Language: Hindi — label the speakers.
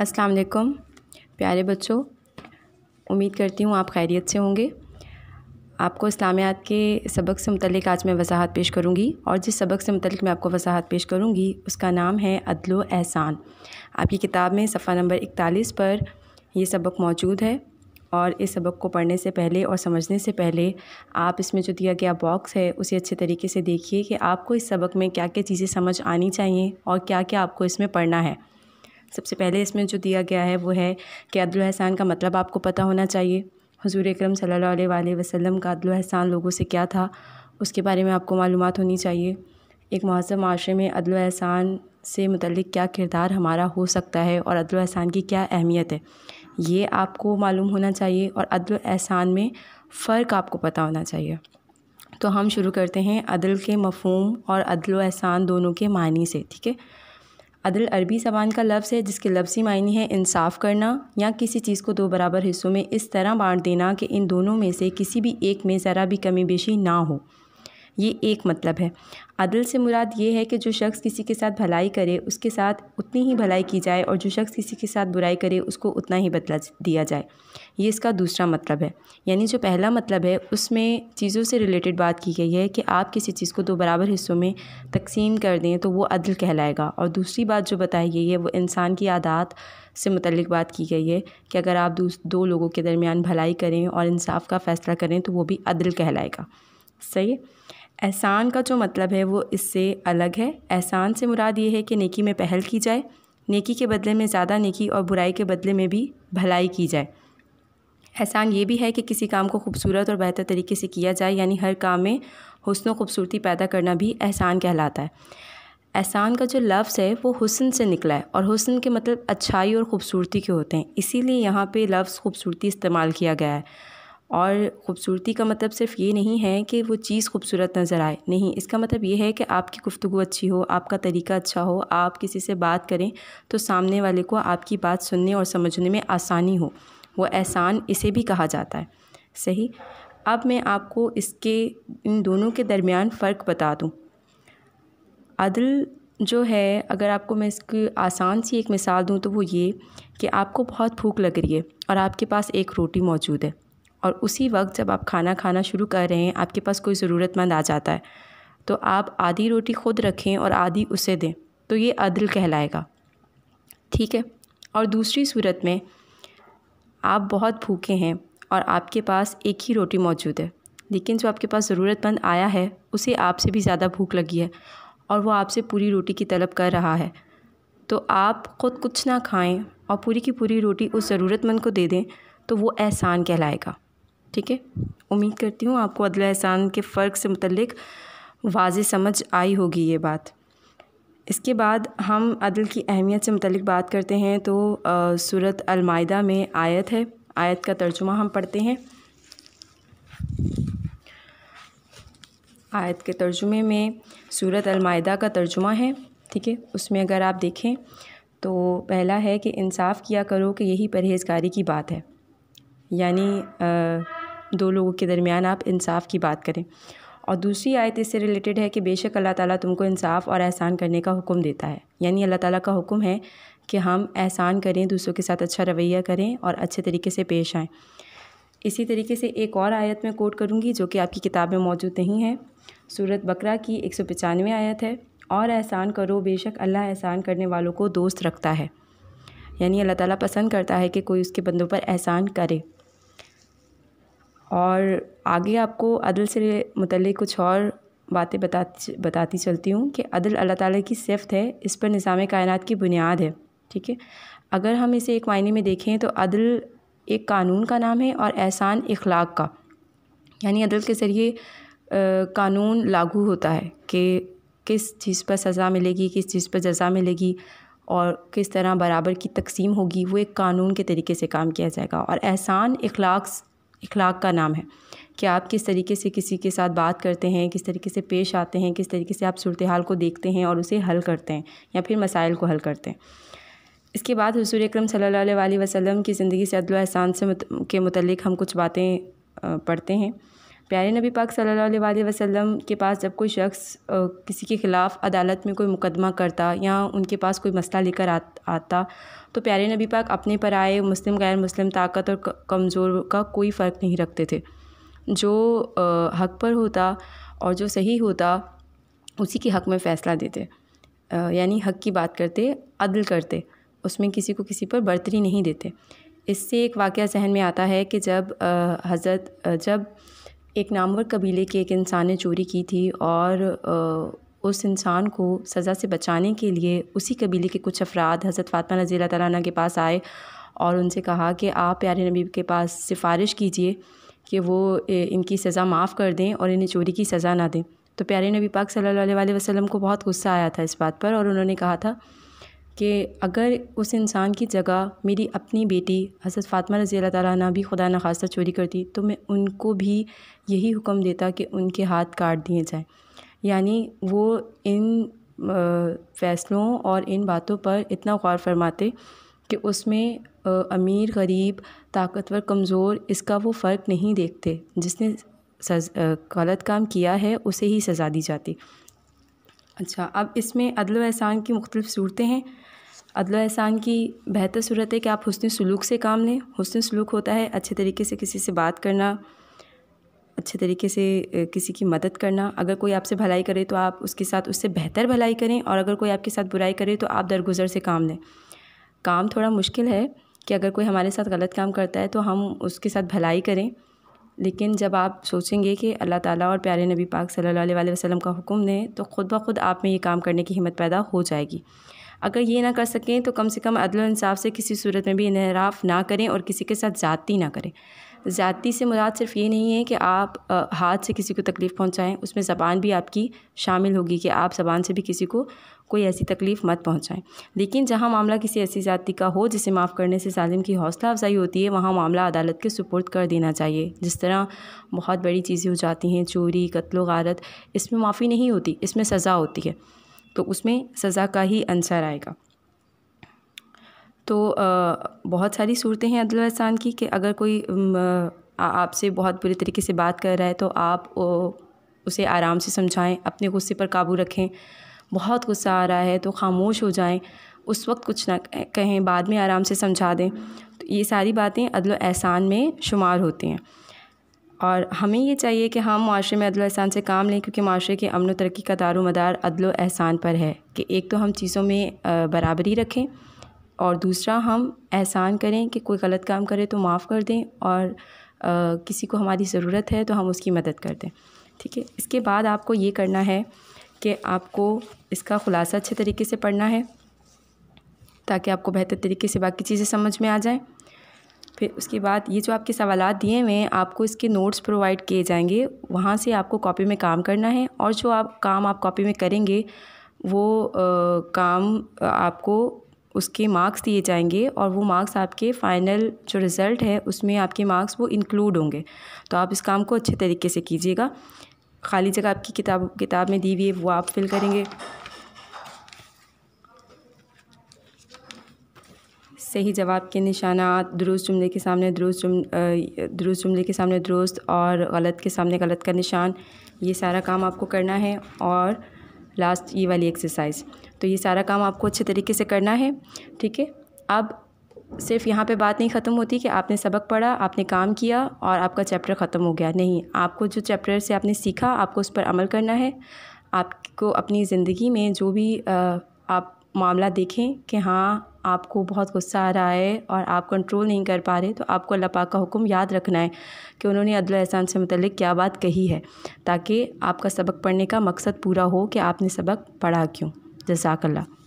Speaker 1: अस्सलाम वालेकुम प्यारे बच्चों उम्मीद करती हूँ आप खैरियत से होंगे आपको इस्लामियात के सबक से मतलब आज मैं वजाहत पेश करूँगी और जिस सबक से मुतलिक मैं आपको वजाहत पेश करूँगी उसका नाम है अदलो एहसान आपकी किताब में सफ़ा नंबर इकतालीस पर यह सबक मौजूद है और इस सबक को पढ़ने से पहले और समझने से पहले आप इसमें जो दिया गया बॉक्स है उसे अच्छे तरीके से देखिए कि आपको इस सबक में क्या क्या चीज़ें समझ आनी चाहिए और क्या क्या आपको इसमें पढ़ना है सबसे पहले इसमें जो दिया गया है वो है कि अदल एहसान का मतलब आपको पता होना चाहिए हजूर अक्रम सल्ला वसलम का अदल एहसान लोगों से क्या था उसके बारे में आपको मालूम होनी चाहिए एक महजब माशरे में अदल एहसान से मतलब क्या किरदार हमारा हो सकता है और अदल एहसान की क्या अहमियत है ये आपको मालूम होना चाहिए और अदल एहसान में फ़र्क आपको पता होना चाहिए तो हम शुरू करते हैं अदल के मफहम और अदल एहसान दोनों के मानी से ठीक है अदल अरबी ज़बान का लफ्ज़ है जिसके लफ्ज़ी मायने हैं इंसाफ करना या किसी चीज़ को दो बराबर हिस्सों में इस तरह बांट देना कि इन दोनों में से किसी भी एक में ज़रा भी कमी बेशी ना हो ये एक मतलब है अदल से मुराद ये है कि जो शख्स किसी के साथ भलाई करे उसके साथ उतनी ही भलाई की जाए और जो शख्स किसी के साथ बुराई करे उसको उतना ही बदला दिया जाए ये इसका दूसरा मतलब है यानी जो पहला मतलब है उसमें चीज़ों से रिलेटेड बात की गई है कि आप किसी चीज़ को दो बराबर हिस्सों में तकसीम कर दें तो वो अदल कहलाएगा और दूसरी बात जो बताई गई है वो इंसान की आदात से मतलब बात की गई है कि अगर आप दो लोगों के दरमियान भलाई करें और इंसाफ का फ़ैसला करें तो वो भी अदल कहलाएगा सही है एहसान का जो मतलब है वो इससे अलग है एहसान से मुराद ये है कि नेकी में पहल की जाए नेकी के बदले में ज़्यादा नेकी और बुराई के बदले में भी भलाई की जाए एहसान ये भी है कि किसी काम को खूबसूरत और बेहतर तरीके से किया जाए यानी हर काम में हसन खूबसूरती पैदा करना भी एहसान कहलाता है एहसान का जो लफ्ज़ है वो हुसन से निकला है और हुसन के मतलब अच्छाई और ख़ूबसूरती के होते हैं इसीलिए यहाँ पे लफ्ज़ खूबसूरती इस्तेमाल किया गया है और ख़ूबसूरती का मतलब सिर्फ ये नहीं है कि वो चीज़ खूबसूरत नज़र आए नहीं इसका मतलब ये है कि आपकी गुफ्तु अच्छी हो आपका तरीका अच्छा हो आप किसी से बात करें तो सामने वाले को आपकी बात सुनने और समझने में आसानी हो वो एहसान इसे भी कहा जाता है सही अब मैं आपको इसके इन दोनों के दरमियान फ़र्क बता दूँ अदल जो है अगर आपको मैं इसकी आसान सी एक मिसाल दूँ तो वो ये कि आपको बहुत भूख लग रही है और आपके पास एक रोटी मौजूद है और उसी वक्त जब आप खाना खाना शुरू कर रहे हैं आपके पास कोई ज़रूरतमंद आ जाता है तो आप आधी रोटी खुद रखें और आधी उसे दें तो ये अदल कहलाएगा ठीक है और दूसरी सूरत में आप बहुत भूखे हैं और आपके पास एक ही रोटी मौजूद है लेकिन जो आपके पास ज़रूरतमंद आया है उसे आपसे भी ज़्यादा भूख लगी है और वो आपसे पूरी रोटी की तलब कर रहा है तो आप ख़ुद कुछ ना खाएं और पूरी की पूरी रोटी उस ज़रूरतमंद को दे दें तो वो एहसान कहलाएगा ठीक है उम्मीद करती हूँ आपको अदल एहसान के फ़र्क से मुतलक वाज समझ आई होगी ये बात इसके बाद हम अदल की अहमियत से मुतलक बात करते हैं तो सूरत अलमायदा में आयत है आयत का तर्जुमा हम पढ़ते हैं आयत के तर्जुमे में सूरत अलमायदा का तर्जुमा है ठीक है उसमें अगर आप देखें तो पहला है कि इंसाफ किया करो कि यही परहेज़गारी की बात है यानी आ, दो लोगों के दरमियान आप इंसाफ की बात करें और दूसरी आयत इससे रिलेटेड है कि बेशक अल्लाह ताला तुमको इंसाफ और एहसान करने का हुक्म देता है यानी अल्लाह ताला का हुक्म है कि हम एहसान करें दूसरों के साथ अच्छा रवैया करें और अच्छे तरीके से पेश आएँ इसी तरीके से एक और आयत में कोट करूँगी जो कि आपकी किताब में मौजूद नहीं है सूरत बकरा की एक सौ पचानवे आयत है और एहसान करो बेशक अल्लाह एहसान करने वालों को दोस्त रखता है यानी अल्लाह ताला पसंद करता है कि कोई उसके बंदों पर एहसान करे और आगे आपको अदल से मुतलिक कुछ और बातें बता बताती चलती हूँ कि अदल अल्लाह ताला की सिफत है इस पर निज़ाम कायनात की बुनियाद है ठीक है अगर हम इसे एक मायने में देखें तो अदल एक कानून का नाम है और एहसान इखलाक का यानी अदल के ज़रिए कानून लागू होता है कि किस चीज़ पर सज़ा मिलेगी किस चीज़ पर जजा मिलेगी और किस तरह बराबर की तकसीम होगी वो एक कानून के तरीके से काम किया जाएगा और एहसान इखलाक इखलाक का नाम है कि आप किस तरीके से किसी के साथ बात करते हैं किस तरीके से पेश आते हैं किस तरीके से आप सूरत हाल को देखते हैं और उसे हल करते हैं या फिर मसाइल को हल करते हैं इसके बाद हजूर अक्रम सल्ला वसम की ज़िंदगी से अदल एहसान से मुत, के मतलब हम कुछ बातें पढ़ते हैं प्यारे नबी पाक सल्लल्लाहु अलैहि वसल्लम के पास जब कोई शख्स किसी के ख़िलाफ़ अदालत में कोई मुकदमा करता या उनके पास कोई मसला लेकर आ, आता तो प्यारे नबी पाक अपने पर आए मुस्लिम गैर मुस्लिम ताकत और कमज़ोर का कोई फ़र्क नहीं रखते थे जो हक पर होता और जो सही होता उसी के हक़ में फ़ैसला देते यानी हक़ की बात करते अदल करते उसमें किसी को किसी पर बर्तरी नहीं देते इससे एक वाक़ जहन में आता है कि जब हज़रत जब एक नामवर कबीले के एक इंसान ने चोरी की थी और उस इंसान को सज़ा से बचाने के लिए उसी कबीले के कुछ अफराद हज़रत फ़ातमा रज़ी तला के पास आए और उनसे कहा कि आप प्यारे नबी के पास सिफारिश कीजिए कि वो इनकी सज़ा माफ़ कर दें और इन्हें चोरी की सज़ा ना दें तो प्यारे नबी पाक सल्लल्लाहु अलैहि वसल्लम को बहुत गुस्सा आया था इस बात पर और उन्होंने कहा था कि अगर उस इंसान की जगह मेरी अपनी बेटी हज़रत फ़ातमा रज़ी अल्लाह भी खुदा न चोरी करती तो मैं उनको भी यही हुक्म देता कि उनके हाथ काट दिए जाएँ यानी वो इन फ़ैसलों और इन बातों पर इतना गौर फरमाते कि उसमें अमीर गरीब ताकतवर कमज़ोर इसका वो फ़र्क नहीं देखते जिसने गलत काम किया है उसे ही सज़ा दी जाती अच्छा अब इसमें अदल एहसान की मुख्तलिफ़ सूरतें हैं अदल एहसान की बेहतर सूरत है कि आप हसन सलूक से काम लें हसन सलूक होता है अच्छे तरीके से किसी से बात करना अच्छे तरीके से किसी की मदद करना अगर कोई आपसे भलाई करे तो आप उसके साथ उससे बेहतर भलाई करें और अगर कोई आपके साथ बुराई करे तो आप दरगुजर से काम लें काम थोड़ा मुश्किल है कि अगर कोई हमारे साथ गलत काम करता है तो हम उसके साथ भलाई करें लेकिन जब आप सोचेंगे कि अल्लाह ताला और प्यारे नबी पाक सल्लल्लाहु अलैहि वसल्लम का हुक्म दें तो ख़ुद ब खुद आप में ये काम करने की हिम्मत पैदा हो जाएगी अगर ये ना कर सकें तो कम से कम अदल इंसाफ से किसी सूरत में भी इनराफ़ ना करें और किसी के साथ ज़्यादती ना करें ज़्यादती से मुराद सिर्फ ये नहीं है कि आप हाथ से किसी को तकलीफ़ पहुँचाएँ उसमें ज़बान भी आपकी शामिल होगी कि आप ज़बान से भी किसी को कोई ऐसी तकलीफ़ मत पहुँचाएँ लेकिन जहाँ मामला किसी ऐसी ज़्यादी का हो जिसे माफ़ करने से ालिम की हौसला अफजाई होती है वहाँ मामला अदालत के सुपुर्द कर देना चाहिए जिस तरह बहुत बड़ी चीज़ें हो जाती हैं चोरी कत्लो गारत इसमें माफ़ी नहीं होती इसमें सज़ा होती है तो उसमें सज़ा का ही अंसर आएगा तो बहुत सारी सूरतें हैं अदल एहसान की कि अगर कोई आपसे बहुत बुरे तरीके से बात कर रहा है तो आप उसे आराम से समझाएं अपने गुस्से पर काबू रखें बहुत गुस्सा आ रहा है तो खामोश हो जाएं उस वक्त कुछ ना कहें बाद में आराम से समझा दें तो ये सारी बातें अदल एहसान में शुमार होती हैं और हमें ये चाहिए कि हम माशरे में अदल एहसान से काम लें क्योंकि माशरे के अमन तरक्की का दार मदार अदल एहसान पर है कि एक तो हम चीज़ों में बराबरी रखें और दूसरा हम एहसान करें कि कोई गलत काम करे तो माफ़ कर दें और आ, किसी को हमारी ज़रूरत है तो हम उसकी मदद कर दें ठीक है इसके बाद आपको ये करना है कि आपको इसका ख़ुलासा अच्छे तरीके से पढ़ना है ताकि आपको बेहतर तरीके से बाकी चीज़ें समझ में आ जाएँ फिर उसके बाद ये जो आपके सवाल दिए हुए हैं आपको इसके नोट्स प्रोवाइड किए जाएंगे वहाँ से आपको कॉपी में काम करना है और जो आप काम आप कॉपी में करेंगे वो आ, काम आपको उसके मार्क्स दिए जाएंगे और वो मार्क्स आपके फ़ाइनल जो रिज़ल्ट है उसमें आपके मार्क्स वो इंक्लूड होंगे तो आप इस काम को अच्छे तरीके से कीजिएगा खाली जगह आपकी किताब किताब में दी हुई है वो आप फिल करेंगे सही जवाब के निशाना दुरुस्त जुमले के सामने दुरुस्त जुम दुरुस्त जुमले के सामने दुरुस्त और गलत के सामने गलत का निशान ये सारा काम आपको करना है और लास्ट ये वाली एक्सरसाइज तो ये सारा काम आपको अच्छे तरीके से करना है ठीक है अब सिर्फ यहाँ पे बात नहीं ख़त्म होती कि आपने सबक पढ़ा आपने काम किया और आपका चैप्टर ख़त्म हो गया नहीं आपको जो चैप्टर से आपने सीखा आपको उस पर अमल करना है आपको अपनी ज़िंदगी में जो भी आ, आप मामला देखें कि हाँ आपको बहुत गुस्सा आ रहा है और आप कंट्रोल नहीं कर पा रहे तो आपको अल्लाह पाक का हुक्म याद रखना है कि उन्होंने अदल एहसान से मतलब क्या बात कही है ताकि आपका सबक पढ़ने का मकसद पूरा हो कि आपने सबक पढ़ा क्यों जजाकल्ला